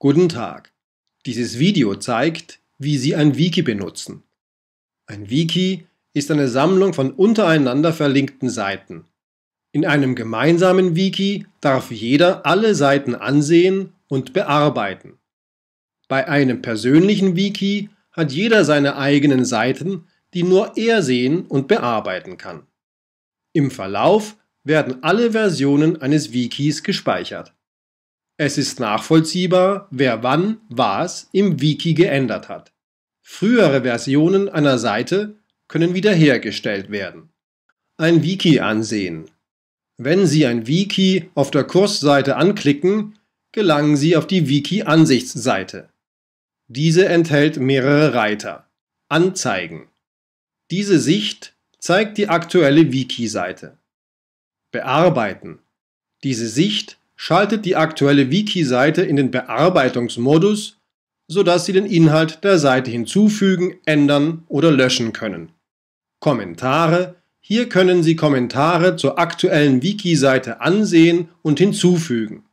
Guten Tag. Dieses Video zeigt, wie Sie ein Wiki benutzen. Ein Wiki ist eine Sammlung von untereinander verlinkten Seiten. In einem gemeinsamen Wiki darf jeder alle Seiten ansehen und bearbeiten. Bei einem persönlichen Wiki hat jeder seine eigenen Seiten, die nur er sehen und bearbeiten kann. Im Verlauf werden alle Versionen eines Wikis gespeichert. Es ist nachvollziehbar, wer wann was im Wiki geändert hat. Frühere Versionen einer Seite können wiederhergestellt werden. Ein Wiki ansehen. Wenn Sie ein Wiki auf der Kursseite anklicken, gelangen Sie auf die Wiki-Ansichtsseite. Diese enthält mehrere Reiter. Anzeigen. Diese Sicht zeigt die aktuelle Wiki-Seite. Bearbeiten. Diese Sicht schaltet die aktuelle Wiki-Seite in den Bearbeitungsmodus, sodass Sie den Inhalt der Seite hinzufügen, ändern oder löschen können. Kommentare Hier können Sie Kommentare zur aktuellen Wiki-Seite ansehen und hinzufügen.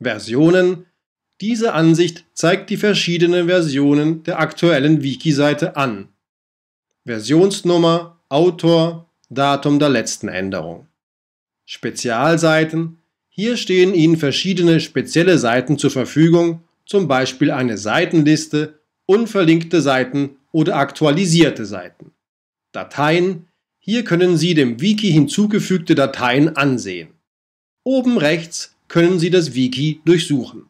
Versionen Diese Ansicht zeigt die verschiedenen Versionen der aktuellen Wiki-Seite an. Versionsnummer, Autor, Datum der letzten Änderung. Spezialseiten hier stehen Ihnen verschiedene spezielle Seiten zur Verfügung, zum Beispiel eine Seitenliste, unverlinkte Seiten oder aktualisierte Seiten. Dateien. Hier können Sie dem Wiki hinzugefügte Dateien ansehen. Oben rechts können Sie das Wiki durchsuchen.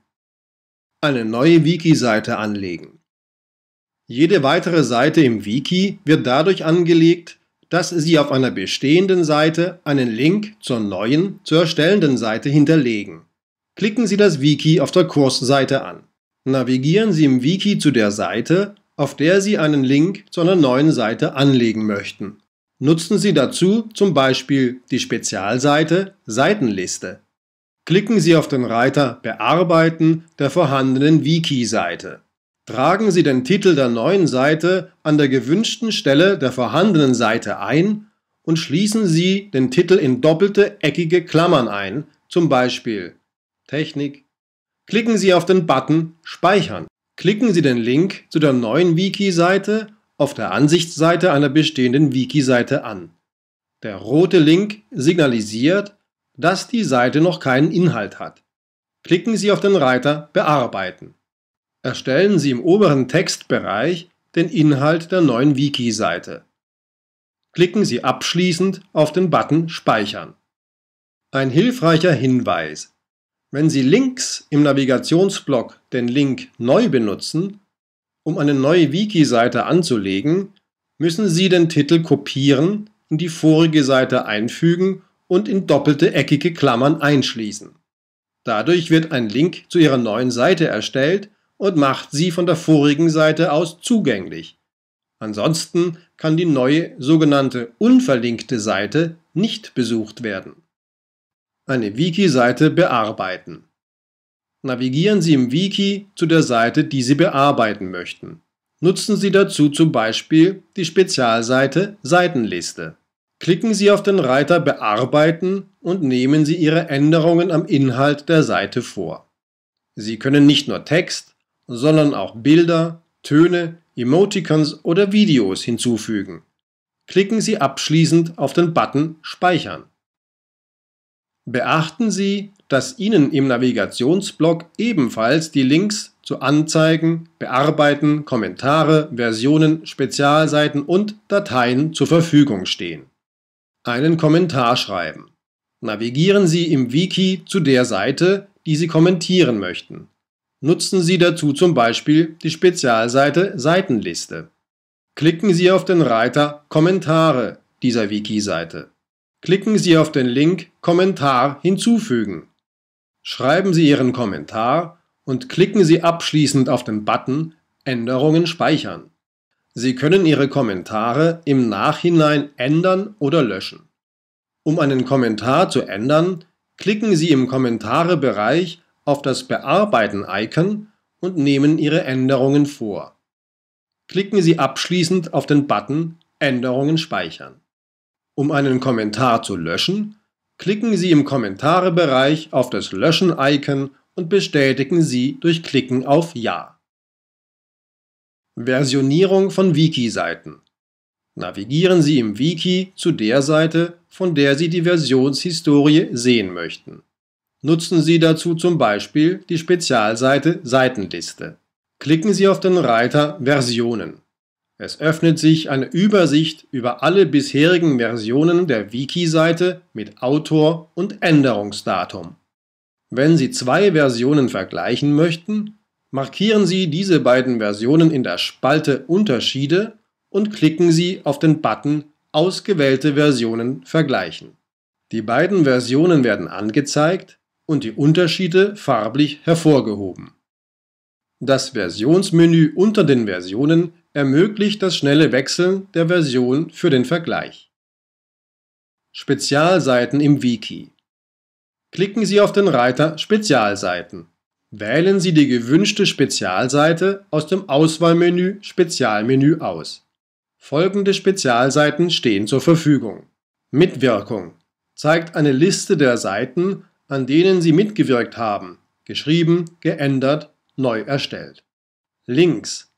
Eine neue Wiki-Seite anlegen. Jede weitere Seite im Wiki wird dadurch angelegt, dass Sie auf einer bestehenden Seite einen Link zur neuen, zu erstellenden Seite hinterlegen. Klicken Sie das Wiki auf der Kursseite an. Navigieren Sie im Wiki zu der Seite, auf der Sie einen Link zu einer neuen Seite anlegen möchten. Nutzen Sie dazu zum Beispiel die Spezialseite Seitenliste. Klicken Sie auf den Reiter Bearbeiten der vorhandenen Wiki-Seite. Tragen Sie den Titel der neuen Seite an der gewünschten Stelle der vorhandenen Seite ein und schließen Sie den Titel in doppelte eckige Klammern ein, zum Beispiel Technik. Klicken Sie auf den Button Speichern. Klicken Sie den Link zu der neuen Wiki-Seite auf der Ansichtsseite einer bestehenden Wiki-Seite an. Der rote Link signalisiert, dass die Seite noch keinen Inhalt hat. Klicken Sie auf den Reiter Bearbeiten erstellen Sie im oberen Textbereich den Inhalt der neuen Wiki-Seite. Klicken Sie abschließend auf den Button Speichern. Ein hilfreicher Hinweis. Wenn Sie links im Navigationsblock den Link Neu benutzen, um eine neue Wiki-Seite anzulegen, müssen Sie den Titel kopieren, in die vorige Seite einfügen und in doppelte eckige Klammern einschließen. Dadurch wird ein Link zu Ihrer neuen Seite erstellt und macht sie von der vorigen Seite aus zugänglich. Ansonsten kann die neue sogenannte unverlinkte Seite nicht besucht werden. Eine Wiki-Seite bearbeiten. Navigieren Sie im Wiki zu der Seite, die Sie bearbeiten möchten. Nutzen Sie dazu zum Beispiel die Spezialseite Seitenliste. Klicken Sie auf den Reiter Bearbeiten und nehmen Sie Ihre Änderungen am Inhalt der Seite vor. Sie können nicht nur Text, sondern auch Bilder, Töne, Emoticons oder Videos hinzufügen. Klicken Sie abschließend auf den Button Speichern. Beachten Sie, dass Ihnen im Navigationsblock ebenfalls die Links zu Anzeigen, Bearbeiten, Kommentare, Versionen, Spezialseiten und Dateien zur Verfügung stehen. Einen Kommentar schreiben. Navigieren Sie im Wiki zu der Seite, die Sie kommentieren möchten. Nutzen Sie dazu zum Beispiel die Spezialseite Seitenliste. Klicken Sie auf den Reiter Kommentare dieser Wiki-Seite. Klicken Sie auf den Link Kommentar hinzufügen. Schreiben Sie Ihren Kommentar und klicken Sie abschließend auf den Button Änderungen speichern. Sie können Ihre Kommentare im Nachhinein ändern oder löschen. Um einen Kommentar zu ändern, klicken Sie im Kommentare-Bereich auf das Bearbeiten-Icon und nehmen Ihre Änderungen vor. Klicken Sie abschließend auf den Button Änderungen speichern. Um einen Kommentar zu löschen, klicken Sie im Kommentarebereich auf das Löschen-Icon und bestätigen Sie durch Klicken auf Ja. Versionierung von Wiki-Seiten Navigieren Sie im Wiki zu der Seite, von der Sie die Versionshistorie sehen möchten. Nutzen Sie dazu zum Beispiel die Spezialseite Seitenliste. Klicken Sie auf den Reiter Versionen. Es öffnet sich eine Übersicht über alle bisherigen Versionen der Wiki-Seite mit Autor und Änderungsdatum. Wenn Sie zwei Versionen vergleichen möchten, markieren Sie diese beiden Versionen in der Spalte Unterschiede und klicken Sie auf den Button Ausgewählte Versionen vergleichen. Die beiden Versionen werden angezeigt, und die Unterschiede farblich hervorgehoben. Das Versionsmenü unter den Versionen ermöglicht das schnelle Wechseln der Version für den Vergleich. Spezialseiten im Wiki Klicken Sie auf den Reiter Spezialseiten. Wählen Sie die gewünschte Spezialseite aus dem Auswahlmenü Spezialmenü aus. Folgende Spezialseiten stehen zur Verfügung. Mitwirkung zeigt eine Liste der Seiten an denen Sie mitgewirkt haben, geschrieben, geändert, neu erstellt. Links.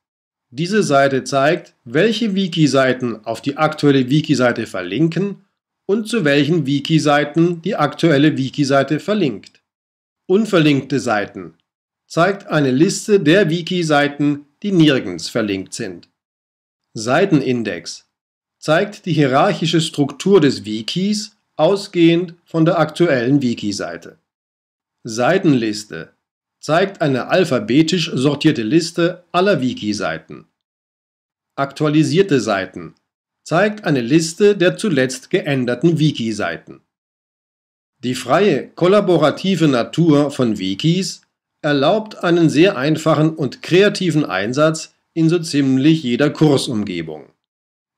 Diese Seite zeigt, welche Wiki-Seiten auf die aktuelle Wiki-Seite verlinken und zu welchen Wiki-Seiten die aktuelle Wiki-Seite verlinkt. Unverlinkte Seiten zeigt eine Liste der Wiki-Seiten, die nirgends verlinkt sind. Seitenindex zeigt die hierarchische Struktur des Wikis ausgehend von der aktuellen Wiki-Seite. Seitenliste zeigt eine alphabetisch sortierte Liste aller Wiki-Seiten. Aktualisierte Seiten zeigt eine Liste der zuletzt geänderten Wiki-Seiten. Die freie, kollaborative Natur von Wikis erlaubt einen sehr einfachen und kreativen Einsatz in so ziemlich jeder Kursumgebung.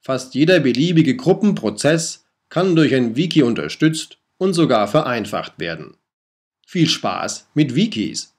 Fast jeder beliebige Gruppenprozess kann durch ein Wiki unterstützt und sogar vereinfacht werden. Viel Spaß mit Wikis!